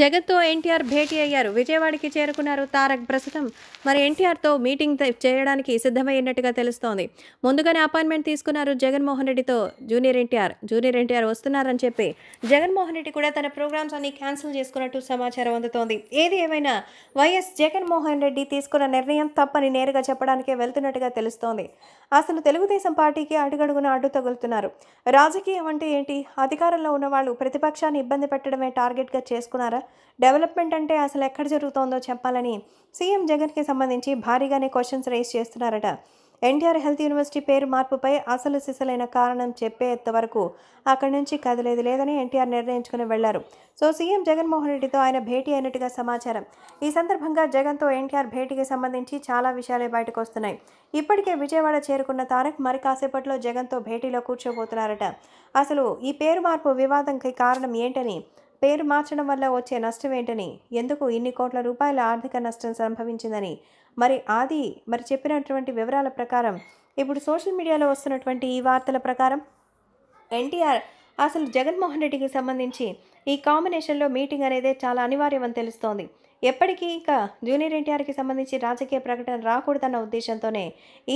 జగత్తో ఎన్టీఆర్ భేటీ అయ్యారు విజయవాడకి చేరుకున్నారు తారక్ ప్రస్తుతం మరి ఎన్టీఆర్తో మీటింగ్ చేయడానికి సిద్ధమైనట్టుగా తెలుస్తోంది ముందుగానే అపాయింట్మెంట్ తీసుకున్నారు జగన్మోహన్ రెడ్డితో జూనియర్ ఎన్టీఆర్ జూనియర్ ఎన్టీఆర్ వస్తున్నారని చెప్పి జగన్మోహన్ రెడ్డి కూడా తన ప్రోగ్రామ్స్ అన్ని క్యాన్సిల్ చేసుకున్నట్టు సమాచారం అందుతోంది ఏది ఏమైనా వైఎస్ జగన్మోహన్ రెడ్డి తీసుకున్న నిర్ణయం తప్పని నేరుగా చెప్పడానికే వెళ్తున్నట్టుగా తెలుస్తోంది అసలు తెలుగుదేశం పార్టీకి అడుగడుగున అడ్డు తగులుతున్నారు రాజకీయం అంటే ఏంటి అధికారంలో ఉన్న వాళ్ళు ప్రతిపక్షాన్ని ఇబ్బంది పెట్టడమే టార్గెట్గా చేసుకున్నారా డెవలప్మెంట్ అంటే అసలు ఎక్కడ జరుగుతోందో చెప్పాలని సీఎం జగన్కి సంబంధించి భారీగానే క్వశ్చన్స్ రేస్ చేస్తున్నారట ఎన్టీఆర్ హెల్త్ యూనివర్సిటీ పేరు మార్పుపై అసలు సిసలైన కారణం చెప్పేంత వరకు అక్కడి నుంచి కదిలేదు లేదని ఎన్టీఆర్ నిర్ణయించుకుని వెళ్లారు సో సీఎం జగన్మోహన్ రెడ్డితో ఆయన భేటీ అయినట్టుగా సమాచారం ఈ సందర్భంగా జగన్తో ఎన్టీఆర్ భేటీకి సంబంధించి చాలా విషయాలే బయటకు వస్తున్నాయి ఇప్పటికే విజయవాడ చేరుకున్న తారక్ మరి కాసేపట్లో జగన్తో భేటీలో కూర్చోబోతున్నారట అసలు ఈ పేరు మార్పు వివాదంకి కారణం ఏంటని పేరు మార్చడం వల్ల వచ్చే నష్టం ఏంటని ఎందుకు ఇన్ని కోట్ల రూపాయల ఆర్థిక నష్టం సంభవించిందని మరి ఆది మరి చెప్పినటువంటి వివరాల ప్రకారం ఇప్పుడు సోషల్ మీడియాలో వస్తున్నటువంటి ఈ వార్తల ప్రకారం ఎన్టీఆర్ అసలు జగన్మోహన్ రెడ్డికి సంబంధించి ఈ కాంబినేషన్లో మీటింగ్ అనేది చాలా అనివార్యం అని తెలుస్తోంది ఎప్పటికీ ఇంకా జూనియర్ ఎన్టీఆర్కి సంబంధించి రాజకీయ ప్రకటన రాకూడదన్న ఉద్దేశంతోనే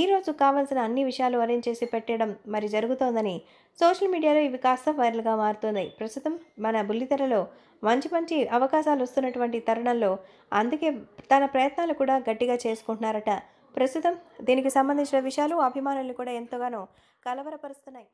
ఈరోజు కావాల్సిన అన్ని విషయాలు అరేంజ్ చేసి పెట్టడం మరి జరుగుతోందని సోషల్ మీడియాలో ఇవి కాస్త వైరల్గా మారుతున్నాయి ప్రస్తుతం మన బుల్లితెరలో మంచి మంచి అవకాశాలు వస్తున్నటువంటి తరుణంలో అందుకే తన ప్రయత్నాలు కూడా గట్టిగా చేసుకుంటున్నారట ప్రస్తుతం దీనికి సంబంధించిన విషయాలు అభిమానులు కూడా ఎంతగానో కలవరపరుస్తున్నాయి